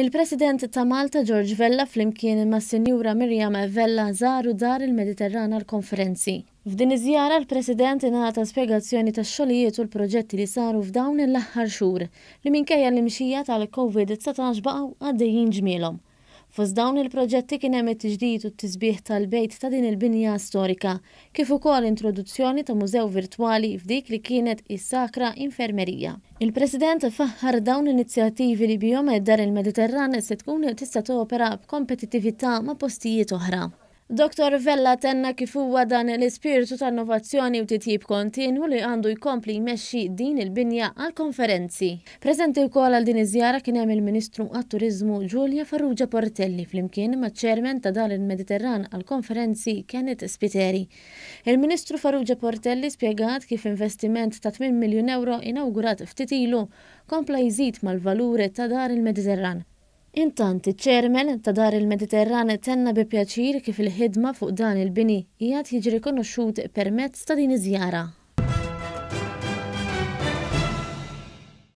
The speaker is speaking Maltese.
Il-President ta' Malta George Vella flimkien ma' Sinjura Mirjam Vella żaru dar il-Mediterrana l-konferenzi. F'din iżjara l-President ingħata spjegazzjoni tax xogħlijiet u l-proġetti li saru f'dawn l-aħħar xhur li minkejja l-imxija tal-COVID-19 baqgħu għaddejjin ġmielhom. Fos dawn il-proġetti kien hemm it-tiġdid u t-tisbieħ tal-bejt ta' din il-binja storika, kif ukoll introduzzjoni ta' mużew virtwali f'dik li kienet is-sakra infermerija. Il-President faħħar dawn inizjattivi li bihom dar il-Mediterran se tkun tista' topera b'kompetittività ma' postijiet oħra. Dr. Vella tenna kif huwa dan l ispirtu ta' innovazzjoni u titjib kontinu li għandu jkompli jmexxi din il-binja għal konferenzi. Preżenti wkoll għal din iż-żjara kien hemm il-Ministru għat-Turiżmu Ġulja Farrugia Portelli flimkien ma' ċermen ta' dan il-Mediterran għal konferenzi Kenneth Spiteri. Il-Ministru Farrugia Portelli spjegat kif investiment ta' 8 miljun euro inawgurat ftit ilu kompla jżid mal valure ta' dar il-Mediterran Intant, iċ-ċermen ta' dar il-Mediterran tenna bi pjaċir kif il-ħidma fuq dan il-bini jgħat jiġri konoxxut permezz ta' din iż-żjara.